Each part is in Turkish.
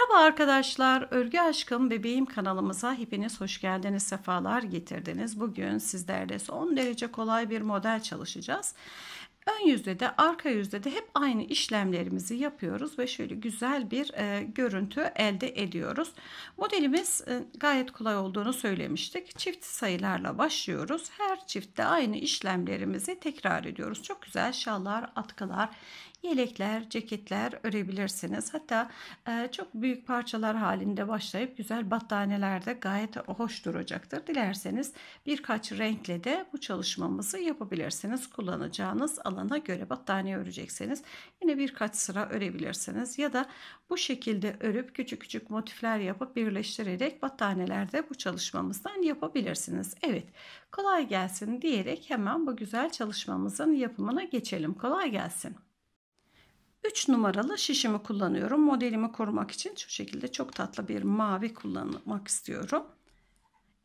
Merhaba arkadaşlar, Örgü Aşkım Bebeğim kanalımıza hepiniz hoş geldiniz, sefalar getirdiniz. Bugün sizlerle son derece kolay bir model çalışacağız. Ön yüzde de arka yüzde de hep aynı işlemlerimizi yapıyoruz ve şöyle güzel bir e, görüntü elde ediyoruz. Modelimiz e, gayet kolay olduğunu söylemiştik. Çift sayılarla başlıyoruz. Her çiftte aynı işlemlerimizi tekrar ediyoruz. Çok güzel şallar, atkılar yelekler, ceketler örebilirsiniz. Hatta e, çok büyük parçalar halinde başlayıp güzel battaniyelerde gayet hoş duracaktır. Dilerseniz birkaç renkle de bu çalışmamızı yapabilirsiniz. Kullanacağınız alana göre battaniye örecekseniz yine birkaç sıra örebilirsiniz. Ya da bu şekilde örüp küçük küçük motifler yapıp birleştirerek battaniyelerde bu çalışmamızdan yapabilirsiniz. Evet kolay gelsin diyerek hemen bu güzel çalışmamızın yapımına geçelim. Kolay gelsin. 3 numaralı şişimi kullanıyorum. Modelimi korumak için şu şekilde çok tatlı bir mavi kullanmak istiyorum.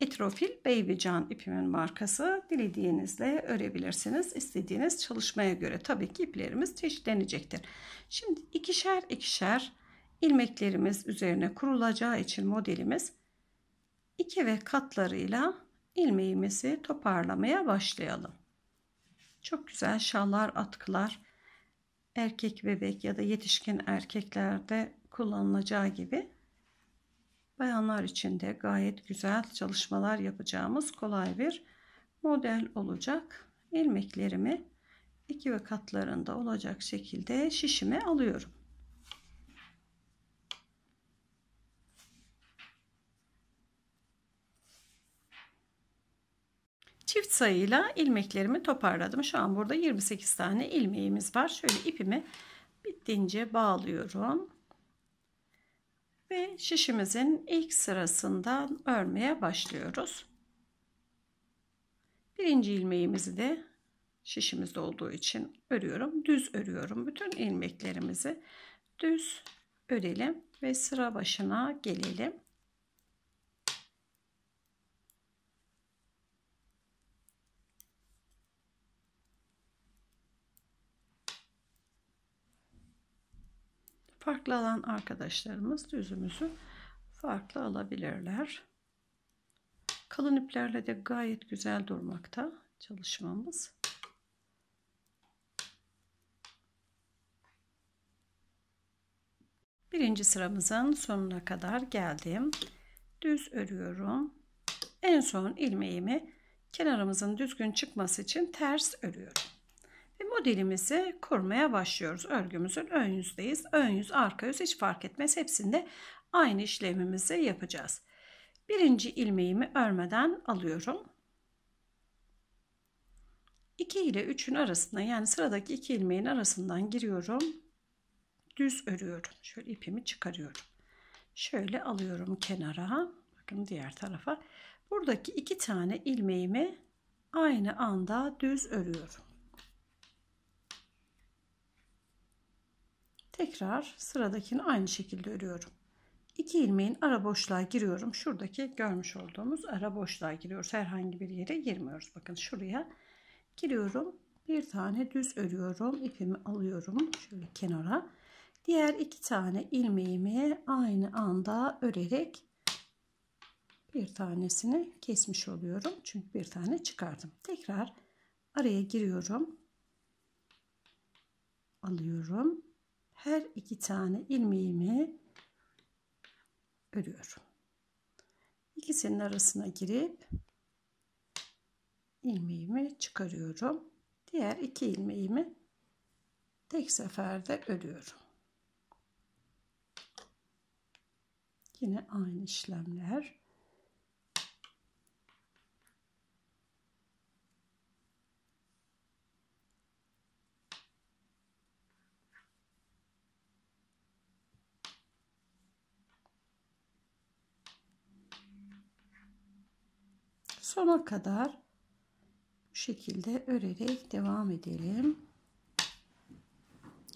Etrofil Baby Can ipimin markası. Dilediğinizle örebilirsiniz. İstediğiniz çalışmaya göre tabii ki iplerimiz çeşitlenecektir. Şimdi ikişer ikişer ilmeklerimiz üzerine kurulacağı için modelimiz iki ve katlarıyla ilmeğimizi toparlamaya başlayalım. Çok güzel şallar, atkılar erkek bebek ya da yetişkin erkeklerde kullanılacağı gibi bayanlar için de gayet güzel çalışmalar yapacağımız kolay bir model olacak. İlmeklerimi iki ve katlarında olacak şekilde şişime alıyorum. sayıyla ilmeklerimi toparladım. Şu an burada 28 tane ilmeğimiz var. Şöyle ipimi bittiğince bağlıyorum. Ve şişimizin ilk sırasından örmeye başlıyoruz. Birinci ilmeğimizi de şişimizde olduğu için örüyorum. Düz örüyorum. Bütün ilmeklerimizi düz örelim ve sıra başına gelelim. Farklı alan arkadaşlarımız düzümüzü farklı alabilirler. Kalın iplerle de gayet güzel durmakta çalışmamız. Birinci sıramızın sonuna kadar geldim. Düz örüyorum. En son ilmeğimi kenarımızın düzgün çıkması için ters örüyorum modelimizi kurmaya başlıyoruz. Örgümüzün ön yüzdeyiz. Ön yüz, arka yüz hiç fark etmez. Hepsinde aynı işlemimizi yapacağız. Birinci ilmeğimi örmeden alıyorum. 2 ile 3'ün arasına yani sıradaki iki ilmeğin arasından giriyorum. Düz örüyorum. Şöyle ipimi çıkarıyorum. Şöyle alıyorum kenara. Bakın diğer tarafa. Buradaki iki tane ilmeğimi aynı anda düz örüyorum. Tekrar sıradakini aynı şekilde örüyorum. İki ilmeğin ara boşluğa giriyorum. Şuradaki görmüş olduğumuz ara boşluğa giriyoruz. Herhangi bir yere girmiyoruz. Bakın şuraya giriyorum. Bir tane düz örüyorum. İpimi alıyorum şöyle kenara. Diğer iki tane ilmeğimi aynı anda örerek bir tanesini kesmiş oluyorum. Çünkü bir tane çıkardım. Tekrar araya giriyorum. Alıyorum her iki tane ilmeğimi örüyorum. İkisinin arasına girip ilmeğimi çıkarıyorum. Diğer iki ilmeğimi tek seferde örüyorum. Yine aynı işlemler. sona kadar bu şekilde örerek devam edelim.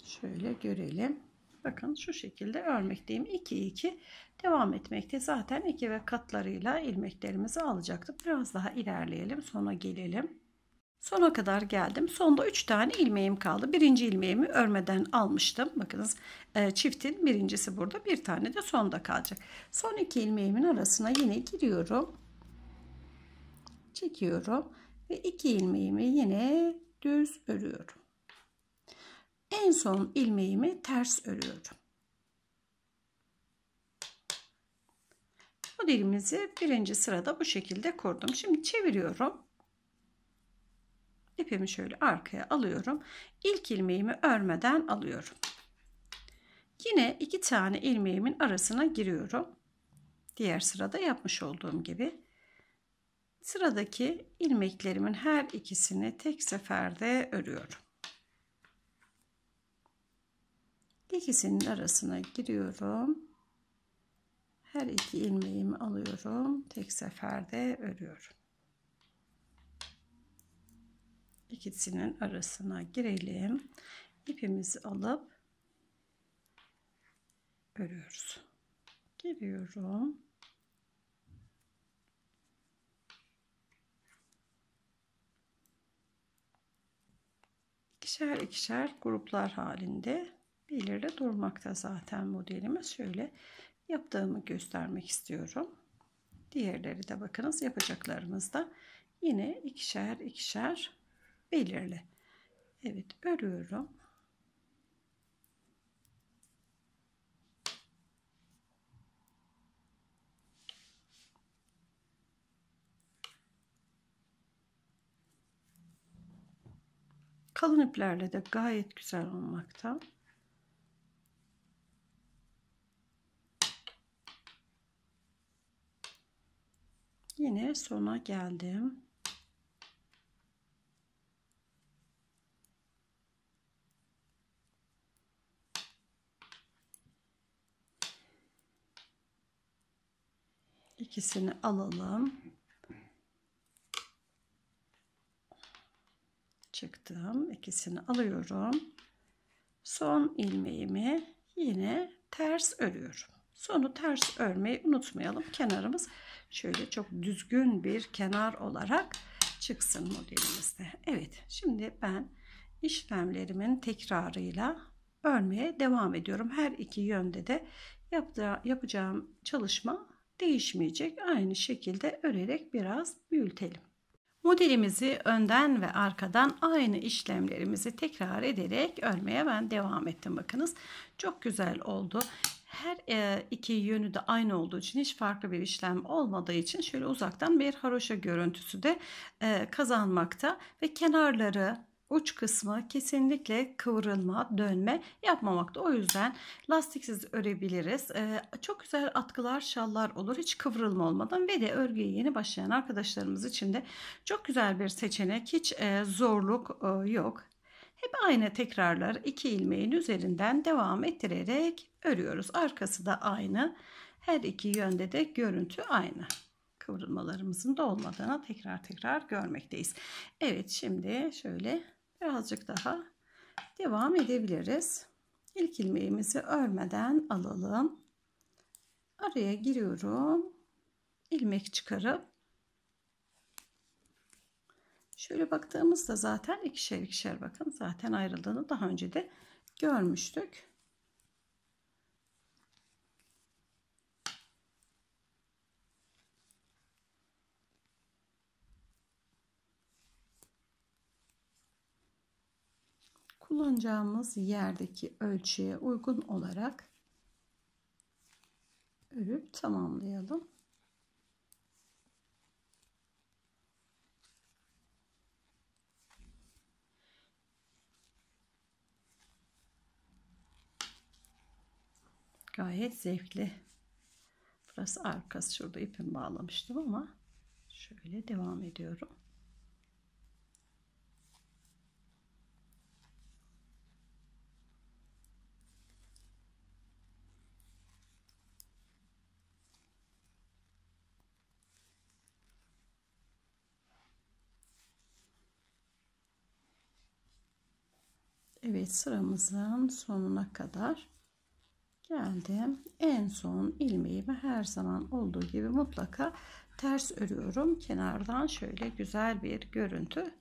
Şöyle görelim. Bakın şu şekilde örmekteyim. 2 2 devam etmekte. Zaten 2 ve katlarıyla ilmeklerimizi alacaktık. Biraz daha ilerleyelim. Sona gelelim. Sona kadar geldim. Sonda 3 tane ilmeğim kaldı. Birinci ilmeğimi örmeden almıştım. Bakınız e, çiftin birincisi burada. Bir tane de sonda kalacak. Son iki ilmeğimin arasına yine giriyorum çekiyorum ve iki ilmeğimi yine düz örüyorum. En son ilmeğimi ters örüyorum. Modelimizi birinci sırada bu şekilde kurdum. Şimdi çeviriyorum. İpimi şöyle arkaya alıyorum. İlk ilmeğimi örmeden alıyorum. Yine iki tane ilmeğimin arasına giriyorum. Diğer sırada yapmış olduğum gibi Sıradaki ilmeklerimin her ikisini tek seferde örüyorum. İkisinin arasına giriyorum. Her iki ilmeğimi alıyorum. Tek seferde örüyorum. İkisinin arasına girelim. İpimizi alıp örüyoruz. Giriyorum. ikişer ikişer gruplar halinde belirli durmakta zaten modelimiz. Şöyle yaptığımı göstermek istiyorum. Diğerleri de bakınız yapacaklarımız da yine ikişer ikişer belirli. Evet örüyorum. Kalın iplerle de gayet güzel olmakta. Yine sona geldim. İkisini alalım. çıktım. ikisini alıyorum. Son ilmeğimi yine ters örüyorum. Sonu ters örmeyi unutmayalım. Kenarımız şöyle çok düzgün bir kenar olarak çıksın modelimizde. Evet şimdi ben işlemlerimin tekrarıyla örmeye devam ediyorum. Her iki yönde de yapacağım çalışma değişmeyecek. Aynı şekilde örerek biraz büyütelim. Modelimizi önden ve arkadan aynı işlemlerimizi tekrar ederek örmeye ben devam ettim. Bakınız çok güzel oldu. Her e, iki yönü de aynı olduğu için hiç farklı bir işlem olmadığı için şöyle uzaktan bir haroşa görüntüsü de e, kazanmakta ve kenarları uç kısmı kesinlikle kıvrılma, dönme yapmamakta. O yüzden lastiksiz örebiliriz. Ee, çok güzel atkılar, şallar olur. Hiç kıvrılma olmadan ve de örgüye yeni başlayan arkadaşlarımız için de çok güzel bir seçenek. Hiç e, zorluk e, yok. Hep aynı tekrarlar iki ilmeğin üzerinden devam ettirerek örüyoruz. Arkası da aynı. Her iki yönde de görüntü aynı kıvrılmalarımızın da olmadığını tekrar tekrar görmekteyiz. Evet şimdi şöyle birazcık daha devam edebiliriz. İlk ilmeğimizi örmeden alalım. Araya giriyorum. ilmek çıkarıp şöyle baktığımızda zaten ikişer ikişer bakın zaten ayrıldığını daha önce de görmüştük. kullanacağımız yerdeki ölçüye uygun olarak örüp tamamlayalım. Gayet zevkli. Burası arkası şurada ipimi bağlamıştım ama şöyle devam ediyorum. Evet sıramızın sonuna kadar geldim. En son ilmeğimi her zaman olduğu gibi mutlaka ters örüyorum. Kenardan şöyle güzel bir görüntü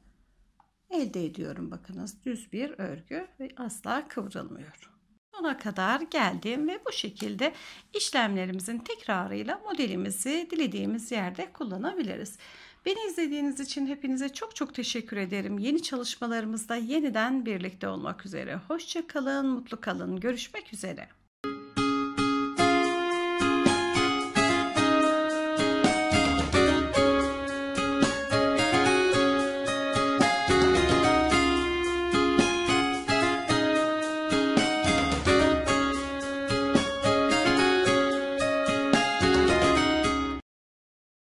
elde ediyorum. Bakınız düz bir örgü ve asla kıvrılmıyor. Sona kadar geldim ve bu şekilde işlemlerimizin tekrarıyla modelimizi dilediğimiz yerde kullanabiliriz. Beni izlediğiniz için hepinize çok çok teşekkür ederim. Yeni çalışmalarımızda yeniden birlikte olmak üzere. Hoşça kalın, mutlu kalın. Görüşmek üzere.